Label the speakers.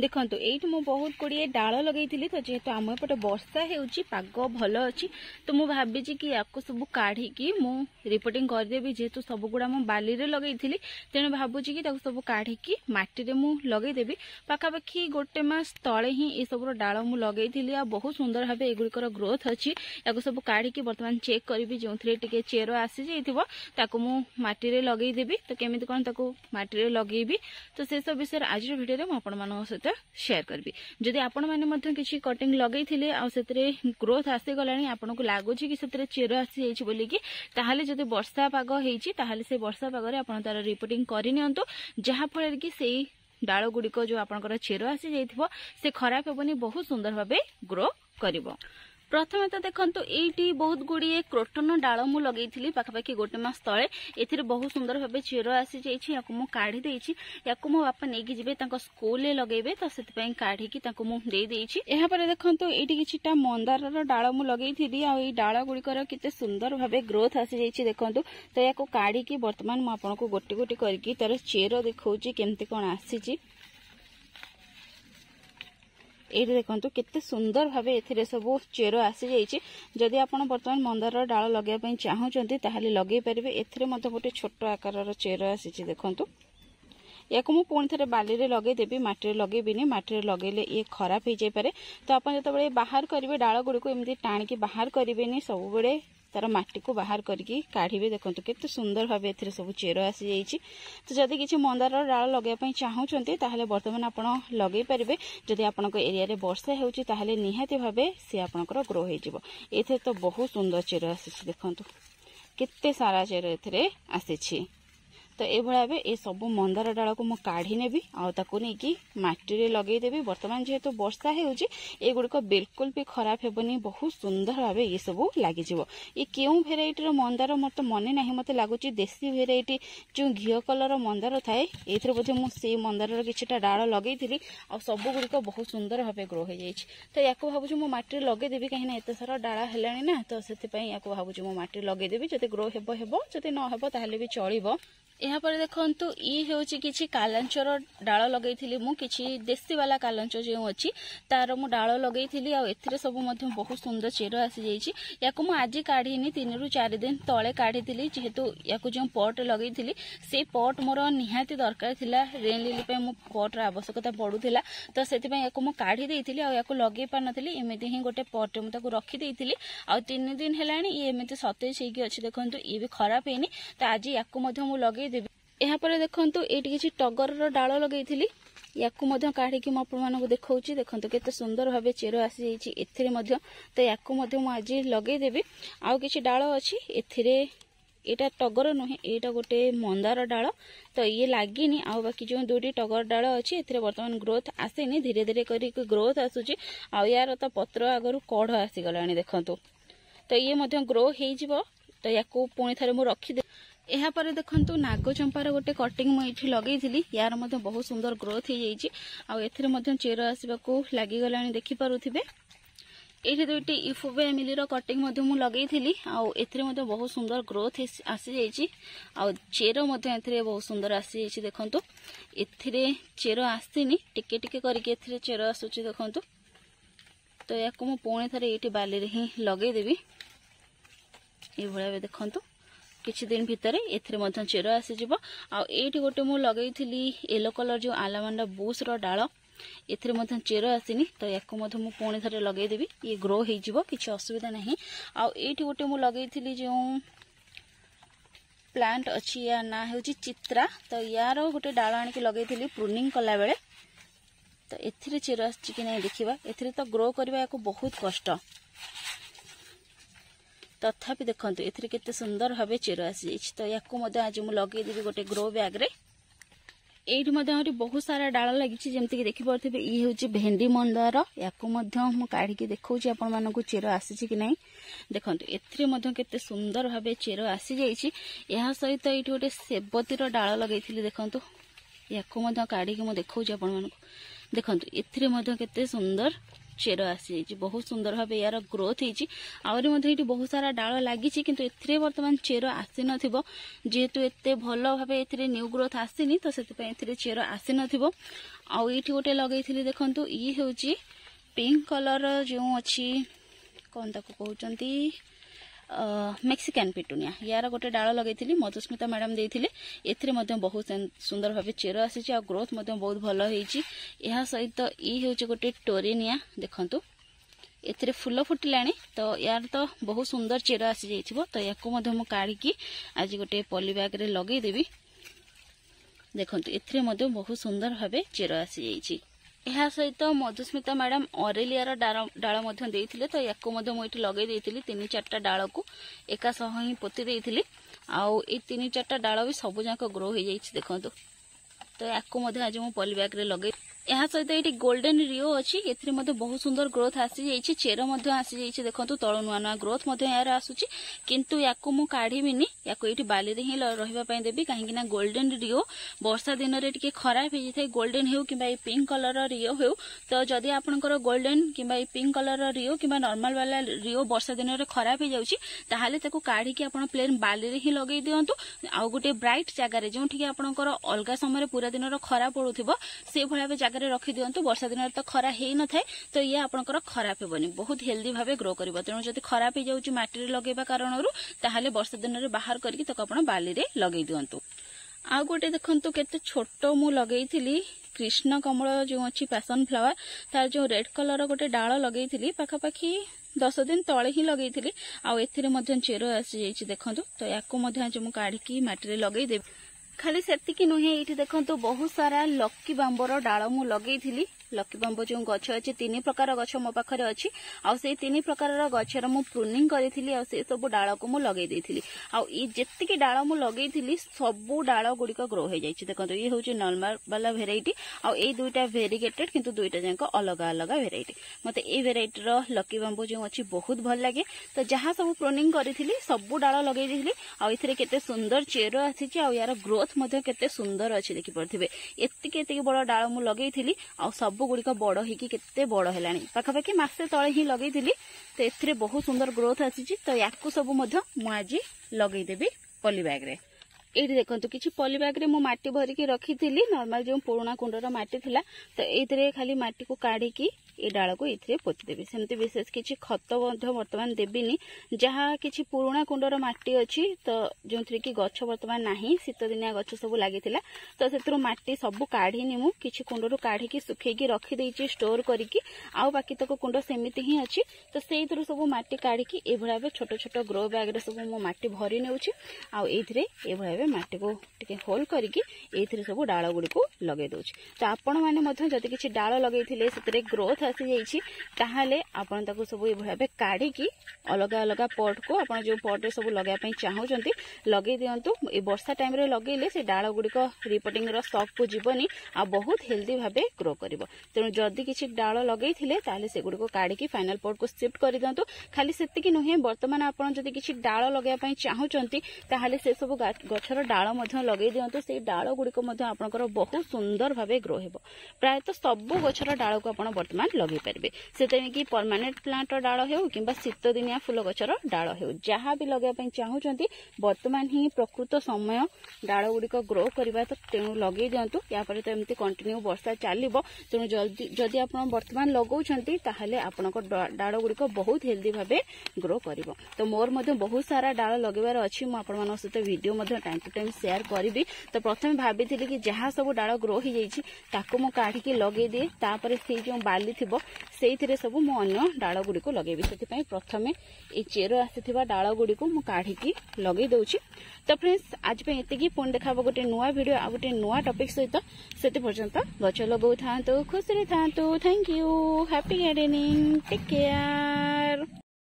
Speaker 1: ଦେଖନ୍ତୁ ଏଇଠି ମୁଁ ବହୁତ ଗୁଡ଼ିଏ ଡାଳ ଲଗେଇଥିଲି ତ ଯେହେତୁ ଆମ ଏପଟେ ବର୍ଷା ହେଉଛି ପାଗ ଭଲ ଅଛି ତ ମୁଁ ଭାବିଛି କି ୟାକୁ ସବୁ କାଢ଼ିକି ମୁଁ ରିପୋର୍ଟିଂ କରିଦେବି ଯେହେତୁ ସବୁଗୁଡ଼ା ମୁଁ ବାଲିରେ ଲଗେଇଥିଲି ତେଣୁ ଭାବୁଛି କି ତାକୁ ସବୁ କାଢ଼ିକି ମାଟିରେ ମୁଁ ଲଗେଇଦେବି ପାଖାପାଖି ଗୋଟେ ମାସ ତଳେ ହିଁ ଏସବୁର ଡାଳ ମୁଁ ଲଗେଇଥିଲି ଆଉ ବହୁତ ସୁନ୍ଦର ଭାବେ ଏଗୁଡ଼ିକର ଗ୍ରୋଥ୍ ଅଛି ୟାକୁ ସବୁ କାଢ଼ିକି ବର୍ତ୍ତମାନ ଚେକ୍ କରିବି ଯେଉଁଥିରେ ଟିକେ ଚେର ଆସିଯାଇଥିବ ତାକୁ ମୁଁ ମାଟିରେ ଲଗେଇଦେବି ତ କେମିତି କ'ଣ ତାକୁ ମାଟିରେ ଲଗେଇବି ତ ସେସବୁ ବିଷୟରେ ଆଜିର ଭିଡ଼ିଓରେ ମୁଁ ଆପଣମାନଙ୍କ ସହିତ सेयार करी जदि आपने किसी कटिंग लगे आते ग्रोथ आसीगला आपन लगुच कि चेर आसी बोलिकी ताहले जदि पाग होईल से पागर आप रिपोर्टिंग करनियंतु जहाँफल कि सही डाल गुड़िक जो आपंकर चेर आसी जाइए से खराब हेनी बहुत सुंदर भाव ग्रो कर প্রথমে তো দেখন্তু এইটি বহুত গুড়িয়ে ক্রোটন ডাল মু লগাইছিলি পাখাপাখি গোটে মাস তলে এর বহু সুন্দর ভাবে চির আসিযাইছি ইয়াকু মু কাঢ়ি দেইছি ইয়াকু মো বাপা নেকি যাবে তাঙ্ক স্কুলে লগাইবে তো কাঢি কি তাঙ্কু মু দেই দেইছি এরপরে দেখন্তু এইটি কিছুটা মন্দারর ডাল মু লগাইছিলি আর এই ডাল গুড়িকর কেতে সুন্দর ভাবে গ্রোথ আসি আসিযাইছি দেখন্তু তো ইয়াকু কাঢি কাঢ়িকি বর্তমান মু আপনাকু গোটি গোটি করিকি তার চের দেখাউছি কেমতি কোন আসিছি ଏଇଠି ଦେଖନ୍ତୁ କେତେ ସୁନ୍ଦର ଭାବେ ଏଥିରେ ସବୁ ଚେର ଆସିଯାଇଛି ଯଦି ଆପଣ ବର୍ତ୍ତମାନ ମନ୍ଦାରର ଡାଳ ଲଗେଇବା ପାଇଁ ଚାହୁଁଛନ୍ତି ତାହେଲେ ଲଗେଇ ପାରିବେ ଏଥିରେ ମଧ୍ୟ ଗୋଟେ ଛୋଟ ଆକାରର ଚେର ଆସିଛି ଦେଖନ୍ତୁ ଏହାକୁ ମୁଁ ପୁଣି ଥରେ ବାଲିରେ ଲଗାଇଦେବି ମାଟିରେ ଲଗେଇବିନି ମାଟିରେ ଲଗେଇଲେ ଇଏ ଖରାପ ହେଇଯାଇପାରେ ତ ଆପଣ ଯେତେବେଳେ ବାହାର କରିବେ ଡାଳ ଗୁଡ଼ିକୁ ଏମିତି ଟାଣିକି ବାହାର କରିବେନି ସବୁବେଳେ ତାର ମାଟିକୁ ବାହାର କରିକି କାଢ଼ିବେ ଦେଖନ୍ତୁ କେତେ ସୁନ୍ଦର ଭାବେ ଏଥିରେ ସବୁ ଚେର ଆସିଯାଇଛି ତ ଯଦି କିଛି ମନ୍ଦାରର ଡାଳ ଲଗାଇବା ପାଇଁ ଚାହୁଁଛନ୍ତି ତାହେଲେ ବର୍ତ୍ତମାନ ଆପଣ ଲଗାଇ ପାରିବେ ଯଦି ଆପଣଙ୍କ ଏରିଆରେ ବର୍ଷା ହେଉଛି ତାହେଲେ ନିହାତି ଭାବେ ସେ ଆପଣଙ୍କର ଗ୍ରୋ ହୋଇଯିବ ଏଥିରେ ତ ବହୁତ ସୁନ୍ଦର ଚେର ଆସିଛି ଦେଖନ୍ତୁ କେତେ ସାରା ଚେର ଏଥିରେ ଆସିଛି ତ ଏଇଭଳି ଭାବେ ଏ ସବୁ ମନ୍ଦାର ଡାଳକୁ ମୁଁ କାଢ଼ି ନେବି ଆଉ ତାକୁ ନେଇକି ମାଟିରେ ଲଗେଇଦେବି ବର୍ତ୍ତମାନ ଯେହେତୁ ବର୍ଷା ହେଉଛି ଏଗୁଡ଼ିକ ବିଲକୁଲ ବି ଖରାପ ହେବନି ବହୁତ ସୁନ୍ଦର ଭାବେ ଏସବୁ ଲାଗିଯିବ ଏ କେଉଁ ଭେରାଇଟିର ମନ୍ଦାର ମୋତେ ମନେ ନାହିଁ ମୋତେ ଲାଗୁଛି ଦେଶୀ ଭେରାଇଟି ଯେଉଁ ଘିଅ କଲର ମନ୍ଦାର ଥାଏ ଏଥିରେ ବୋଧେ ମୁଁ ସେଇ ମନ୍ଦାରର କିଛିଟା ଡାଳ ଲଗେଇଥିଲି ଆଉ ସବୁଗୁଡ଼ିକ ବହୁତ ସୁନ୍ଦର ଭାବେ ଗ୍ରୋ ହୋଇଯାଇଛି ତ ୟାକୁ ଭାବୁଛି ମୁଁ ମାଟିରେ ଲଗେଇଦେବି କାହିଁକିନା ଏତେ ସାରା ଡାଳ ହେଲାଣି ନା ତ ସେଥିପାଇଁ ୟାକୁ ଭାବୁଛି ମୁଁ ମାଟିରେ ଲଗେଇଦେବି ଯଦି ଗ୍ରୋ ହେବ ହେବ ଯଦି ନ ହେବ ତାହେଲେ ବି ଚଳିବ ଏହାପରେ ଦେଖନ୍ତୁ ଇଏ ହେଉଛି କିଛି କାଲାଞ୍ଚର ଡାଳ ଲଗାଇଥିଲି ମୁଁ କିଛି ଦେଶୀବାଲା କାଲାଞ୍ଚ ଯେଉଁ ଅଛି ତାର ମୁଁ ଡାଳ ଲଗେଇଥିଲି ଆଉ ଏଥିରେ ସବୁ ମଧ୍ୟ ବହୁତ ସୁନ୍ଦର ଚେର ଆସିଯାଇଛି ୟାକୁ ମୁଁ ଆଜି କାଢ଼ିନି ତିନିରୁ ଚାରି ଦିନ ତଳେ କାଢ଼ିଥିଲି ଯେହେତୁ ୟାକୁ ଯେଉଁ ପଟ୍ ଲଗାଇଥିଲି ସେ ପଟ ମୋର ନିହାତି ଦରକାର ଥିଲା ରେନ୍ ଲିଲି ପାଇଁ ମୁଁ ପଟର ଆବଶ୍ୟକତା ପଡ଼ୁଥିଲା ତ ସେଥିପାଇଁ ୟାକୁ ମୁଁ କାଢ଼ି ଦେଇଥିଲି ଆଉ ୟାକୁ ଲଗାଇ ପାରିନଥିଲି ଏମିତି ହିଁ ଗୋଟେ ପଟ୍ରେ ମୁଁ ତାକୁ ରଖିଦେଇଥିଲି ଆଉ ତିନି ଦିନ ହେଲାଣି ଇଏ ଏମିତି ସତେଜ ହେଇକି ଅଛି ଦେଖନ୍ତୁ ଇଏ ବି ଖରାପ ହେଇନି ତ ଆଜି ୟାକୁ ମଧ୍ୟ ମୁଁ ଲଗେଇ ଦେଇଦେବି ଏହାପରେ ଦେଖନ୍ତୁ ଏଇଠି କିଛି ଟଗରର ଡାଳ ଲଗେଇଥିଲି ୟାକୁ ମଧ୍ୟ କାଢ଼ିକି ମୁଁ ଆପଣମାନଙ୍କୁ ଦେଖାଉଛି ଦେଖନ୍ତୁ କେତେ ସୁନ୍ଦର ଭାବେ ଚେର ଆସିଯାଇଛି ଏଥିରେ ମଧ୍ୟ ତ ୟାକୁ ମଧ୍ୟ ମୁଁ ଆଜି ଲଗେଇଦେବି ଆଉ କିଛି ଡାଳ ଅଛି ଏଥିରେ ଏଇଟା ଟଗର ନୁହେଁ ଏଇଟା ଗୋଟେ ମନ୍ଦାର ଡାଳ ତ ଇଏ ଲାଗିନି ଆଉ ବାକି ଯେଉଁ ଦୁଇଟି ଟଗର ଡାଳ ଅଛି ଏଥିରେ ବର୍ତ୍ତମାନ ଗ୍ରୋଥ ଆସିନି ଧୀରେ ଧୀରେ କରିକି ଗ୍ରୋଥ ଆସୁଛି ଆଉ ୟାର ତ ପତ୍ର ଆଗରୁ କଢ଼ ଆସିଗଲାଣି ଦେଖନ୍ତୁ ତ ଇଏ ମଧ୍ୟ ଗ୍ରୋ ହେଇଯିବ ତ ୟାକୁ ପୁଣି ଥରେ ମୁଁ ରଖିଦେବି ଏହାପରେ ଦେଖନ୍ତୁ ନାଗଚମ୍ପାର ଗୋଟେ କଟିଂ ମୁଁ ଏଇଠି ଲଗେଇଥିଲି ୟାର ମଧ୍ୟ ବହୁତ ସୁନ୍ଦର ଗ୍ରୋଥ୍ ହେଇଯାଇଛି ଆଉ ଏଥିରେ ମଧ୍ୟ ଚେର ଆସିବାକୁ ଲାଗିଗଲାଣି ଦେଖିପାରୁଥିବେ ଏଇଠି ଦୁଇଟି ଇଫୋବେ ଏମିଲିର କଟିଂ ମଧ୍ୟ ମୁଁ ଲଗେଇଥିଲି ଆଉ ଏଥିରେ ମଧ୍ୟ ବହୁତ ସୁନ୍ଦର ଗ୍ରୋଥ୍ ଆସିଯାଇଛି ଆଉ ଚେର ମଧ୍ୟ ଏଥିରେ ବହୁତ ସୁନ୍ଦର ଆସିଯାଇଛି ଦେଖନ୍ତୁ ଏଥିରେ ଚେର ଆସିନି ଟିକେ ଟିକେ କରିକି ଏଥିରେ ଚେର ଆସୁଛି ଦେଖନ୍ତୁ ତ ଏହାକୁ ମୁଁ ପୁଣି ଥରେ ଏଇଠି ବାଲିରେ ହିଁ ଲଗେଇଦେବି ଏଇଭଳିଆ ଦେଖନ୍ତୁ କିଛି ଦିନ ଭିତରେ ଏଥିରେ ମଧ୍ୟ ଚେର ଆସିଯିବ ଆଉ ଏଇଠି ଗୋଟେ ମୁଁ ଲଗେଇଥିଲି ୟେଲୋ କଲର୍ ଯେଉଁ ଆଲାମାଣ୍ଡା ବୁସ୍ର ଡାଳ ଏଥିରେ ମଧ୍ୟ ଚେର ଆସିନି ତ ୟାକୁ ମଧ୍ୟ ମୁଁ ପୁଣି ଥରେ ଲଗେଇଦେବି ଇଏ ଗ୍ରୋ ହେଇଯିବ କିଛି ଅସୁବିଧା ନାହିଁ ଆଉ ଏଇଠି ଗୋଟେ ମୁଁ ଲଗେଇଥିଲି ଯେଉଁ ପ୍ଲାଣ୍ଟ ଅଛି ୟା ନାଁ ହେଉଛି ଚିତ୍ରା ତ ୟାର ଗୋଟେ ଡାଳ ଆଣିକି ଲଗେଇଥିଲି ପ୍ରୁନିଂ କଲାବେଳେ ତ ଏଥିରେ ଚେର ଆସିଛି କି ନାହିଁ ଦେଖିବା ଏଥିରେ ତ ଗ୍ରୋ କରିବା ୟାକୁ ବହୁତ କଷ୍ଟ তথাপি দেখুন এতে কেতে সুন্দর ভাবে চের আসিযাই তো ইয়াকু আজ মু দেবি গোটে গ্রো ব্যাগ্রে এইটি আহরি বহু সারা ডাল লাগিছে যেমতি দেখিপারে ই হচ্ছে ভেন্ডি মন্দার ইয়াকু কাড়ি দেখছি আপনার মানুষ চের আসিছে কি না দেখুন এতে কেতে সুন্দর ভাবে চের আসিযাই সহিত এইটি গোটে সেবতীর ডাল লগাই দেখুন ইয়াকু কাড়ি দেখছি আপনার মানুষ দেখুন এতে কেতে সুন্দর চের আসিଯାଇଛି ବହୁତ ସୁନ୍ଦର ଭାବେ ଏହାର ଗ୍ରୋଥ୍ ହେଇଛି ଆହୁରି ମଧ୍ୟ ଏଠି ବହୁତ ସାରା ଡାଳ ଲାଗିଛି କିନ୍ତୁ ଏଥିରେ ବର୍ତ୍ତମାନ ଚେର ଆସିନଥିବ ଯେହେତୁ ଏତେ ଭଲ ଭାବେ ଏଥିରେ ନ୍ୟୁ ଗ୍ରୋଥ୍ ଆସିନି ତ ସେଥିପାଇଁ ଏଥିରେ ଚେର ଆସିନଥିବ ଆଉ ଏଇଠି ଗୋଟେ ଲଗେଇଥିଲି ଦେଖନ୍ତୁ ଇଏ ହେଉଛି ପିଙ୍କ କଲର୍ର ଯେଉଁ ଅଛି କ'ଣ ତାକୁ କହୁଛନ୍ତି মেক্সিকান পিটুনিয়া ইয়ার গোটে ডাল লগাইলি মধুস্মিতা ম্যাডাম দিয়ে এতে বহুত সুন্দর ভাবে চের আসিছে আর গ্রোথ বহুত ভালো হয়েছি এর সহিত ই হচ্ছে গোটে টোরেনিয়া দেখুন এতে ফুল ফুটিলা তো ইয়ার তো বহু সুন্দর চের আসি যাই তো ইয়াকে কাড়ি আজ গোটে পলি ব্যাগ্রে লগাইদেবি দেখুন এতে বহু সুন্দর ভাবে চের আসি যাই ଏହା ସହିତ ମଧୁସ୍ମିତା ମ୍ୟାଡ଼ାମ୍ ଅରେଲିଆର ଡାଳ ମଧ୍ୟ ଦେଇଥିଲେ ତ ୟାକୁ ମଧ୍ୟ ମୁଁ ଏଠି ଲଗାଇ ଦେଇଥିଲି ତିନି ଚାରିଟା ଡାଳକୁ ଏକା ସହ ହିଁ ପୋତି ଦେଇଥିଲି ଆଉ ଏଇ ତିନି ଚାରିଟା ଡାଳ ବି ସବୁଯାକ ଗ୍ରୋ ହୋଇଯାଇଛି ଦେଖନ୍ତୁ ତ ୟାକୁ ମଧ୍ୟ ଆଜି ମୁଁ ପଲି ବ୍ୟାଗ୍ରେ ଲଗାଇ ଏହା ସହିତ ଏଇଠି ଗୋଲ୍ଡେନ୍ ରିଓ ଅଛି ଏଥିରେ ମଧ୍ୟ ବହୁତ ସୁନ୍ଦର ଗ୍ରୋଥ୍ ଆସିଯାଇଛି ଚେର ମଧ୍ୟ ଆସିଯାଇଛି ଦେଖନ୍ତୁ ତଳ ନୂଆ ନୂଆ ଗ୍ରୋଥ୍ ମଧ୍ୟ ଏହାର ଆସୁଛି କିନ୍ତୁ ୟାକୁ ମୁଁ କାଢ଼ିବିନି ୟାକୁ ଏଇଠି ବାଲିରେ ହିଁ ରହିବା ପାଇଁ ଦେବି କାହିଁକି ନା ଗୋଲ୍ଡେନ୍ ରିଓ ବର୍ଷା ଦିନରେ ଟିକେ ଖରାପ ହେଇଯାଇଥାଏ ଗୋଲ୍ଡେନ୍ ହେଉ କିମ୍ବା ଏଇ ପିଙ୍କ୍ କଲରର ରିଓ ହେଉ ତ ଯଦି ଆପଣଙ୍କର ଗୋଲ୍ଡେନ୍ କିମ୍ବା ଏଇ ପିଙ୍କ୍ କଲରର ରିଓ କିମ୍ବା ନର୍ମାଲ୍ ବାଲା ରିଓ ବର୍ଷା ଦିନରେ ଖରାପ ହେଇଯାଉଛି ତାହେଲେ ତାକୁ କାଢ଼ିକି ଆପଣ ପ୍ଲେନ୍ ବାଲିରେ ହିଁ ଲଗେଇ ଦିଅନ୍ତୁ ଆଉ ଗୋଟେ ବ୍ରାଇଟ୍ ଜାଗାରେ ଯେଉଁଠିକି ଆପଣଙ୍କର ଅଲଗା ସମୟରେ ପୁରା ଦିନର ଖରା ପଡ଼ୁଥିବ ସେଭଳି ଭାବେ ଜାଗାରେ ରଖିଦିଅନ୍ତୁ ବର୍ଷା ଦିନରେ ତ ଖରା ହେଇନଥାଏ ତ ଇଏ ଆପଣଙ୍କର ଖରାପ ହେବନି ବହୁତ ହେଲ୍ଦି ଭାବେ ଗ୍ରୋ କରିବ ତେଣୁ ଯଦି ଖରାପ ହେଇଯାଉଛି ମାଟିରେ ଲଗେଇବା କାରଣରୁ ତାହେଲେ ବର୍ଷା ଦିନରେ ବାହାର କରିକି ତାକୁ ଆପଣ ବାଲିରେ ଲଗେଇ ଦିଅନ୍ତୁ ଆଉ ଗୋଟେ ଦେଖନ୍ତୁ କେତେ ଛୋଟ ମୁଁ ଲଗେଇଥିଲି କୃଷ୍ଣ କମଳ ଯେଉଁ ଅଛି ପ୍ୟାସନ୍ ଫ୍ଲାୱାର ତାର ଯେଉଁ ରେଡ୍ କଲରର ଗୋଟେ ଡାଳ ଲଗେଇଥିଲି ପାଖାପାଖି ଦଶ ଦିନ ତଳେ ହିଁ ଲଗେଇଥିଲି ଆଉ ଏଥିରେ ମଧ୍ୟ ଚେର ଆସିଯାଇଛି ଦେଖନ୍ତୁ ତ ୟାକୁ ମଧ୍ୟ ଆଜି ମୁଁ କାଢିକି ମାଟିରେ ଲଗେଇଦେବି ଖାଲି ସେତିକି ନୁହେଁ ଏଇଠି ଦେଖନ୍ତୁ ବହୁତ ସାରା ଲକି ବାମ୍ବର ଡାଳ ମୁଁ ଲଗେଇଥିଲି ଲକ୍ଷ୍ମୀବମ୍ବ ଯେଉଁ ଗଛ ଅଛି ତିନି ପ୍ରକାର ଗଛ ମୋ ପାଖରେ ଅଛି ଆଉ ସେଇ ତିନି ପ୍ରକାରର ଗଛର ମୁଁ ପ୍ରୁନିଂ କରିଥିଲି ଆଉ ସେ ସବୁ ଡାଳକୁ ମୁଁ ଲଗେଇ ଦେଇଥିଲି ଆଉ ଏଇ ଯେତିକି ଡାଳ ମୁଁ ଲଗେଇଥିଲି ସବୁ ଡାଳ ଗୁଡିକ ଗ୍ରୋ ହେଇଯାଇଛି ଦେଖନ୍ତୁ ଇଏ ହେଉଛି ନର୍ମାଲ ବାଲା ଭେରାଇଟି ଆଉ ଏଇ ଦୁଇଟା ଭେରିଗେଟେଡ୍ କିନ୍ତୁ ଦୁଇଟା ଯାକ ଅଲଗା ଅଲଗା ଭେରାଇଟି ମୋତେ ଏଇ ଭେରାଇଟିର ଲକି ବାମ୍ବୁ ଯେଉଁ ଅଛି ବହୁତ ଭଲ ଲାଗେ ତ ଯାହା ସବୁ ପ୍ରୁନିଂ କରିଥିଲି ସବୁ ଡାଳ ଲଗେଇ ଦେଇଥିଲି ଆଉ ଏଥିରେ କେତେ ସୁନ୍ଦର ଚେର ଆସିଛି ଆଉ ୟାର ଗ୍ରୋଥ୍ ମଧ୍ୟ କେତେ ସୁନ୍ଦର ଅଛି ଦେଖିପାରୁଥିବେ ଏତିକି ଏତିକି ବଡ଼ ଡାଳ ମୁଁ ଲଗେଇଥିଲି ଆଉ ସବୁ ଗୁଡ଼ିକ ବଡ଼ ହେଇକି କେତେ ବଡ଼ ହେଲାଣି ପାଖାପାଖି ମାସେ ତଳେ ହିଁ ଲଗେଇଥିଲି ତ ଏଥିରେ ବହୁତ ସୁନ୍ଦର ଗ୍ରୋଥ ଆସିଛି ତ ୟାକୁ ସବୁ ମଧ୍ୟ ମୁଁ ଆଜି ଲଗେଇଦେବି ପଲି ବ୍ୟାଗ୍ରେ ଏଇଠି ଦେଖନ୍ତୁ କିଛି ପଲି ବ୍ୟାଗ୍ରେ ମୁଁ ମାଟି ଭରିକି ରଖିଥିଲି ନର୍ମାଲ ଯେଉଁ ପୁରୁଣା କୁଣ୍ଡର ମାଟି ଥିଲା ତ ଏଇଥିରେ ଖାଲି ମାଟିକୁ କାଢ଼ିକି এই ডালকু এতে পোতিদেবি সেমতি বিশেষ কিছু খত বর্তমান দেবিনি যা কিছু পুরোনা কুণ্ডর মাটি অছি তো যে কি গছ বর্তমান না শীতদিনিয়া গছ সব লাগি তো সে মাটি সবু কাঢ়িনি মু কিছু কুণ্ডর কাঢ়িকি শুখাইকি রখিদেইছি স্টোর করিকি আউ বাকি তক কুণ্ড সেমিতি হি অছি তো সেইথির সব মাটি কাঢ়িকি এভাবে ভাবে ছোট ছোট গ্রো ব্যাগ্রে সব মু মাটি ভরি নেউছি আউ এইথিরে এভাবে ভাবে মাটিকু টিকে হোল করিকি এইথিরে সব ডাল গুড়ি লগাই দেউছি তো আপন মানে মধ্যে যদি কিছু ডাল লগাইলে সেতরে গ্রোথ आसी जाए सब ये काढ़ी अलग अलग पट को आप जो पट सब लगे चाहूँ लगे दिंतु ये बर्षा टाइम लगे से डाल गुड़िक रिपोर्टिंग स्टक् को जीवन आ बहुत हेल्दी भाव ग्रो कर तेणु जदि किसी डाल लगे तेल से गुड़क काढ़ी फाइनाल पट को सिफ्ट कर दिंतु खाली से नुह बर्तमान आपड़ किसी डाल लगे चाहूँ से सब गचर डाल लगे दिंतु से डाल गुड़िक बहुत सुंदर भाव ग्रो हे प्रायत सब गचर को आप बर्तमान ପ୍ଲାଣ୍ଟ ଲଗାଇ ପାରିବେ କି ପରମାନେଣ୍ଟ ପ୍ଲାଣ୍ଟର ଡାଳ ହେଉ କିମ୍ବା ଶୀତଦିନିଆ ଫୁଲ ଗଛର ଡାଳ ହେଉ ଯାହା ବି ଲଗେଇବା ପାଇଁ ଚାହୁଁଛନ୍ତି ବର୍ତ୍ତମାନ ହିଁ ପ୍ରକୃତ ସମୟ ଡାଳ ଗୁଡ଼ିକ ଗ୍ରୋ କରିବା ତ ତେଣୁ ଲଗେଇ ଦିଅନ୍ତୁ ଏହାପରେ ତ ଏମିତି କଣ୍ଟିନ୍ୟୁ ବର୍ଷା ଚାଲିବ ତେଣୁ ଯଦି ଆପଣ ବର୍ତ୍ତମାନ ଲଗାଉଛନ୍ତି ତାହେଲେ ଆପଣଙ୍କ ଡାଳ ଗୁଡ଼ିକ ବହୁତ ହେଲ୍ଦି ଭାବେ ଗ୍ରୋ କରିବ ତ ମୋର ମଧ୍ୟ ବହୁତ ସାରା ଡାଳ ଲଗେଇବାର ଅଛି ମୁଁ ଆପଣମାନଙ୍କ ସହିତ ଭିଡ଼ିଓ ମଧ୍ୟ ଟାଇମ୍ ଟୁ ଟାଇମ୍ ସେୟାର କରିବି ତ ପ୍ରଥମେ ଭାବିଥିଲି କି ଯାହା ସବୁ ଡାଳ ଗ୍ରୋ ହେଇଯାଇଛି ତାକୁ ମୁଁ କାଢ଼ିକି ଲଗାଇ ଦିଏ ତାପରେ ସେଇ ଯେଉଁ ବାଲି ଥିବ ସେଇଥିରେ ସବୁ ମୁଁ ଅନ୍ୟ ଡାଳ ଗୁଡ଼ିକୁ ଲଗେଇବି ସେଥିପାଇଁ ପ୍ରଥମେ ଏଇ ଚେର ଆସିଥିବା ଡାଳ ଗୁଡ଼ିକୁ ମୁଁ କାଢ଼ିକି ଲଗେଇ ଦେଉଛି ତ ଫ୍ରେଣ୍ଡସ୍ ଆଜି ପାଇଁ ଏତିକି ପୁଣି ଦେଖାହବ ଗୋଟେ ନୂଆ ଭିଡ଼ିଓ ଆଉ ଗୋଟେ ନୂଆ ଟପିକ୍ ସହିତ ସେତେ ପର୍ଯ୍ୟନ୍ତ ଗଛ ଲଗାଉଥାନ୍ତୁ ଖୁସିରେ ଥାଆନ୍ତୁ thank you happy gardening take care